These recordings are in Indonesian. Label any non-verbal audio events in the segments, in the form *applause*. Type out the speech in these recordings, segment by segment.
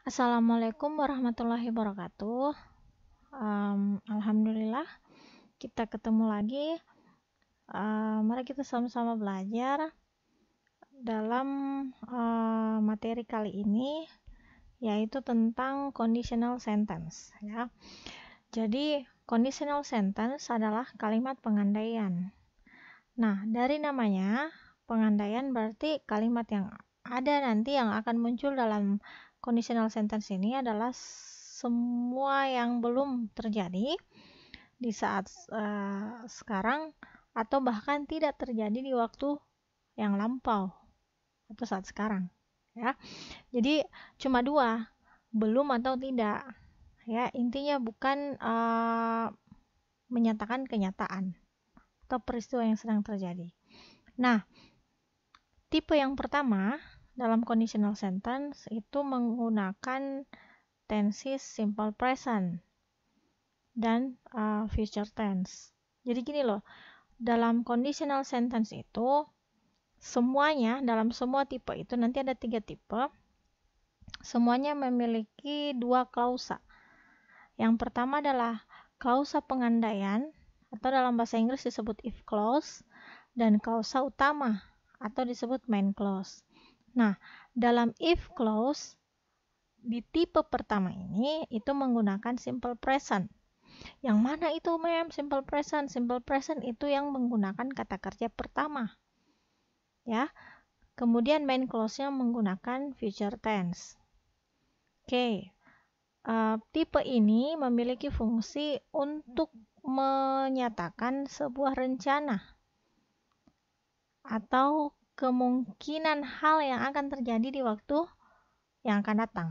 Assalamualaikum warahmatullahi wabarakatuh. Um, Alhamdulillah, kita ketemu lagi. Uh, mari kita sama-sama belajar dalam uh, materi kali ini, yaitu tentang conditional sentence. Ya, jadi conditional sentence adalah kalimat pengandaian. Nah, dari namanya, pengandaian berarti kalimat yang ada nanti yang akan muncul dalam Conditional sentence ini adalah semua yang belum terjadi di saat uh, sekarang atau bahkan tidak terjadi di waktu yang lampau atau saat sekarang ya jadi cuma dua belum atau tidak ya intinya bukan uh, menyatakan kenyataan atau peristiwa yang sedang terjadi nah tipe yang pertama dalam conditional sentence itu menggunakan tenses simple present dan uh, future tense. Jadi gini loh, dalam conditional sentence itu semuanya dalam semua tipe itu nanti ada tiga tipe. Semuanya memiliki dua klausa. Yang pertama adalah klausa pengandaian atau dalam bahasa Inggris disebut if clause dan klausa utama atau disebut main clause. Nah, dalam if clause di tipe pertama ini itu menggunakan simple present. Yang mana itu mem? Simple present. Simple present itu yang menggunakan kata kerja pertama. Ya. Kemudian main clause-nya menggunakan future tense. Oke. Okay. Uh, eh, tipe ini memiliki fungsi untuk menyatakan sebuah rencana atau kemungkinan hal yang akan terjadi di waktu yang akan datang.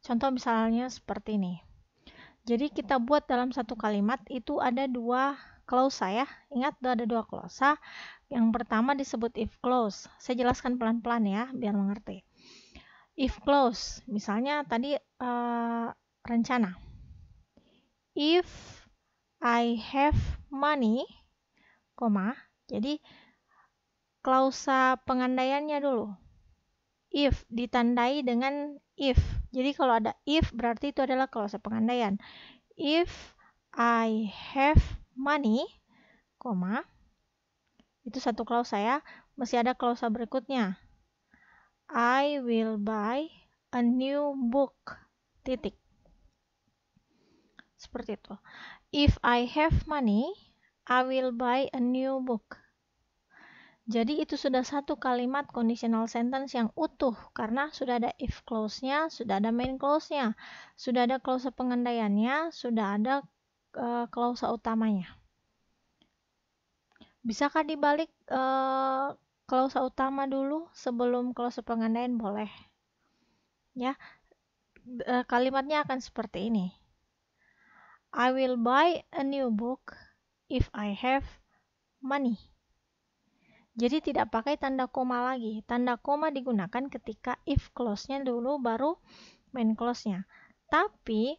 Contoh misalnya seperti ini. Jadi kita buat dalam satu kalimat itu ada dua klausa ya. Ingat ada dua klausa. Yang pertama disebut if clause. Saya jelaskan pelan-pelan ya biar mengerti. If clause, misalnya tadi uh, rencana. If I have money, koma. Jadi klausa pengandaiannya dulu. If ditandai dengan if. Jadi kalau ada if berarti itu adalah klausa pengandaian. If I have money, koma. Itu satu klausa ya. Masih ada klausa berikutnya. I will buy a new book. Titik. Seperti itu. If I have money, I will buy a new book. Jadi itu sudah satu kalimat conditional sentence yang utuh karena sudah ada if clause-nya, sudah ada main clause-nya, sudah ada clause pengandaiannya, sudah ada uh, e, klausa utamanya. Bisakah dibalik uh, e, klausa utama dulu sebelum clause pengandaian boleh? Ya. Uh, kalimatnya akan seperti ini. I will buy a new book if I have money. Jadi tidak pakai tanda koma lagi. Tanda koma digunakan ketika if clause-nya dulu baru main clause-nya. Tapi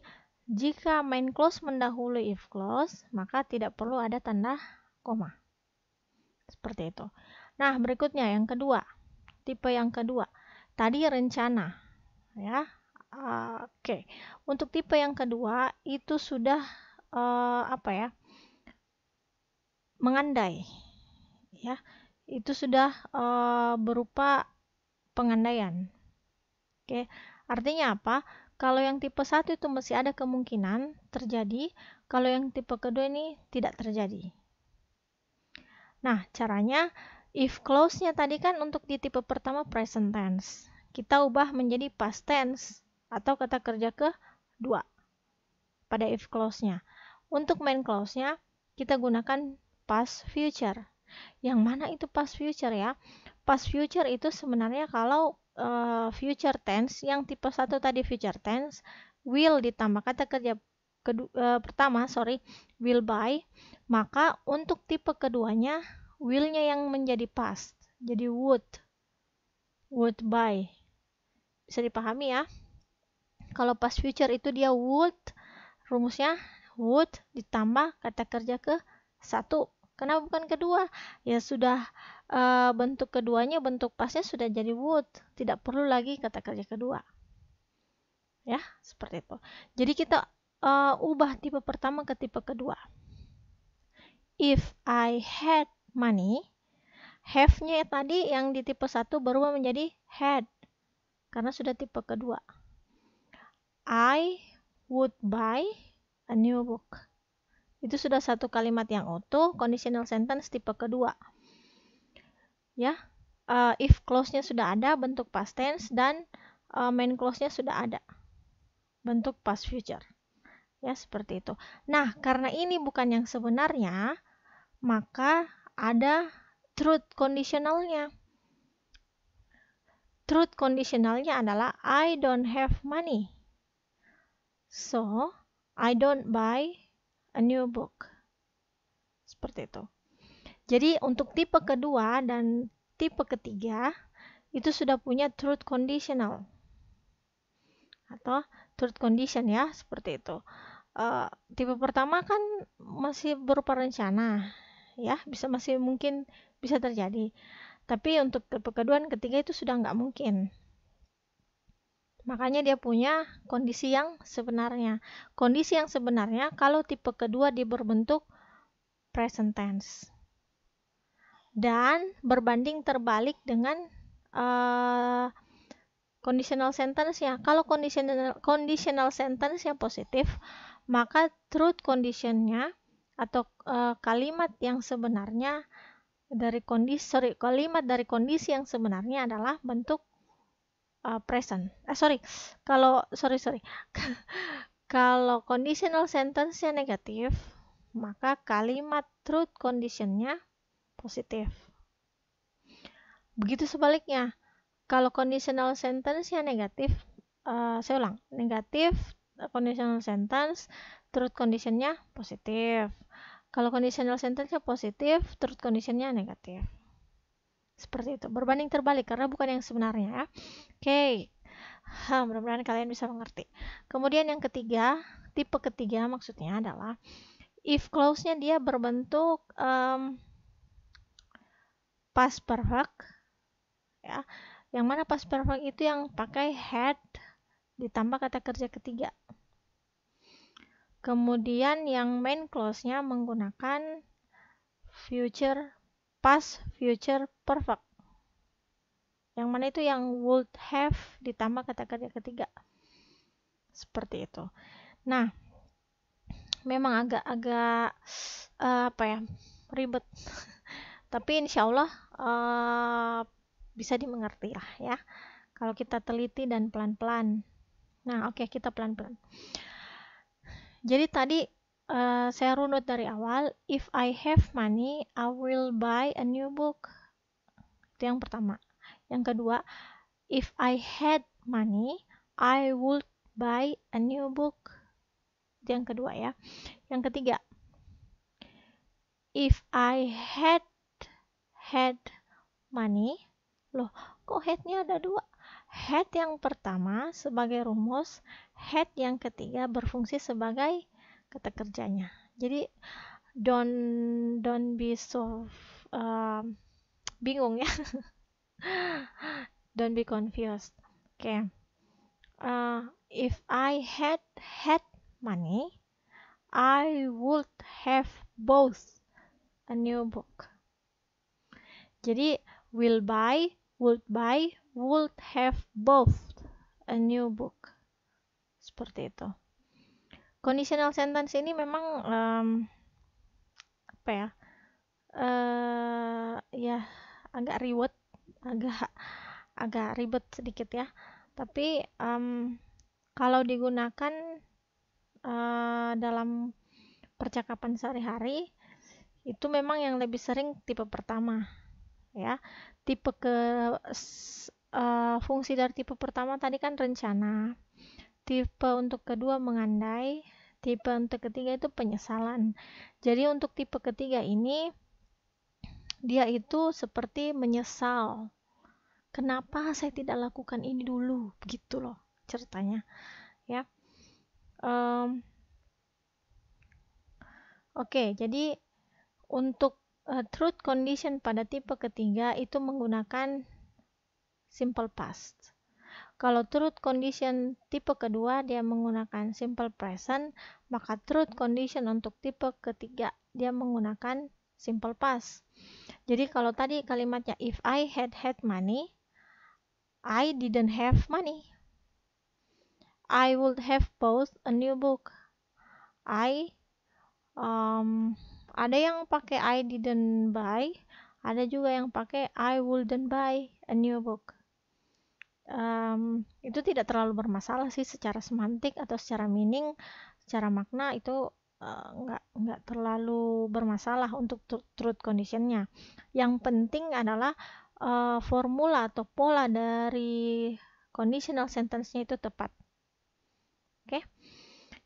jika main clause mendahului if clause, maka tidak perlu ada tanda koma. Seperti itu. Nah, berikutnya yang kedua. Tipe yang kedua. Tadi rencana, ya. Oke. Okay. Untuk tipe yang kedua itu sudah uh, apa ya? mengandai. Ya itu sudah uh, berupa pengandaian. Oke, artinya apa? Kalau yang tipe 1 itu masih ada kemungkinan terjadi, kalau yang tipe kedua ini tidak terjadi. Nah, caranya if clause-nya tadi kan untuk di tipe pertama present tense. Kita ubah menjadi past tense atau kata kerja ke dua pada if clause-nya. Untuk main clause-nya, kita gunakan past future. Yang mana itu past future ya? Past future itu sebenarnya kalau uh, future tense yang tipe satu tadi future tense will ditambah kata kerja kedua, uh, eh, pertama sorry will buy. maka untuk tipe keduanya willnya yang menjadi past jadi would would buy bisa dipahami ya kalau past future itu dia would rumusnya would ditambah kata kerja ke satu Kenapa bukan kedua? Ya sudah uh, bentuk keduanya bentuk pasnya sudah jadi would, tidak perlu lagi kata kerja kedua. Ya, seperti itu. Jadi kita uh, ubah tipe pertama ke tipe kedua. If I had money, have-nya tadi yang di tipe satu berubah menjadi had karena sudah tipe kedua. I would buy a new book. Itu sudah satu kalimat yang utuh, conditional sentence tipe kedua. Ya, uh, if clause-nya sudah ada, bentuk past tense, dan uh, main clause-nya sudah ada, bentuk past future. Ya, seperti itu. Nah, karena ini bukan yang sebenarnya, maka ada truth conditionalnya. Truth conditionalnya adalah I don't have money. So, I don't buy a new book. Seperti itu. Jadi untuk tipe kedua dan tipe ketiga itu sudah punya truth conditional atau truth condition ya seperti itu. Uh, tipe pertama kan masih berupa rencana ya bisa masih mungkin bisa terjadi. Tapi untuk tipe kedua dan ketiga itu sudah nggak mungkin Makanya dia punya kondisi yang sebenarnya. Kondisi yang sebenarnya kalau tipe kedua dia berbentuk present tense. Dan berbanding terbalik dengan uh, conditional sentence ya. Kalau conditional conditional sentence yang positif, maka truth conditionnya atau uh, kalimat yang sebenarnya dari kondisi sorry, kalimat dari kondisi yang sebenarnya adalah bentuk uh, present. Eh sorry, kalau sorry sorry. *laughs* kalau conditional sentence-nya negatif, maka kalimat truth condition-nya positif. Begitu sebaliknya. Kalau conditional sentence-nya negatif, uh, saya ulang, negatif eh, conditional sentence, truth condition-nya positif. Kalau conditional sentence-nya positif, truth condition-nya negatif. Seperti itu. Berbanding terbalik karena bukan yang sebenarnya. ya Oke. Okay. mudah-mudahan kalian bisa mengerti. Kemudian yang ketiga, tipe ketiga maksudnya adalah if clause-nya dia berbentuk um, past perfect ya. Yang mana past perfect itu yang pakai had ditambah kata kerja ketiga. Kemudian yang main clause-nya menggunakan future past future perfect yang mana itu yang would have ditambah kata kerja ketiga seperti itu nah memang agak-agak uh, eh, apa ya ribet *laughs* tapi insya Allah uh, bisa dimengerti lah ya kalau kita teliti dan pelan-pelan nah oke okay, kita pelan-pelan jadi tadi Eh, saya runut dari awal if I have money I will buy a new book itu yang pertama yang kedua if I had money I would buy a new book itu yang kedua ya yang ketiga if I had had money loh kok headnya ada dua head yang pertama sebagai rumus head yang ketiga berfungsi sebagai kata kerjanya jadi don't don't be so uh, bingung ya *laughs* don't be confused okay uh, if I had had money I would have both a new book jadi will buy would buy would have both a new book seperti itu conditional sentence ini memang um, apa ya uh, ya agak reward agak agak ribet sedikit ya tapi um, kalau digunakan uh, dalam percakapan sehari-hari itu memang yang lebih sering tipe pertama ya tipe ke uh, fungsi dari tipe pertama tadi kan rencana tipe untuk kedua mengandai, tipe untuk ketiga itu penyesalan. Jadi untuk tipe ketiga ini dia itu seperti menyesal. Kenapa saya tidak lakukan ini dulu? Begitu loh ceritanya. Ya. Um, Oke, okay, jadi untuk uh, truth condition pada tipe ketiga itu menggunakan simple past. Kalau truth condition tipe kedua dia menggunakan simple present, maka truth condition untuk tipe ketiga dia menggunakan simple past. Jadi kalau tadi kalimatnya if I had had money, I didn't have money. I would have bought a new book. I um, ada yang pakai I didn't buy, ada juga yang pakai I wouldn't buy a new book um, itu tidak terlalu bermasalah sih secara semantik atau secara meaning secara makna itu uh, nggak terlalu bermasalah untuk truth conditionnya yang penting adalah uh, formula atau pola dari conditional sentence-nya itu tepat oke okay?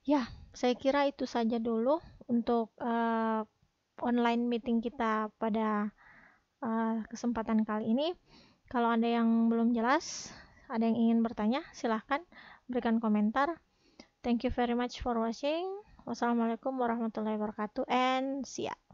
ya saya kira itu saja dulu untuk uh, online meeting kita pada uh, kesempatan kali ini kalau ada yang belum jelas ada yang ingin bertanya, silahkan berikan komentar. Thank you very much for watching. Wassalamualaikum warahmatullahi wabarakatuh and see ya.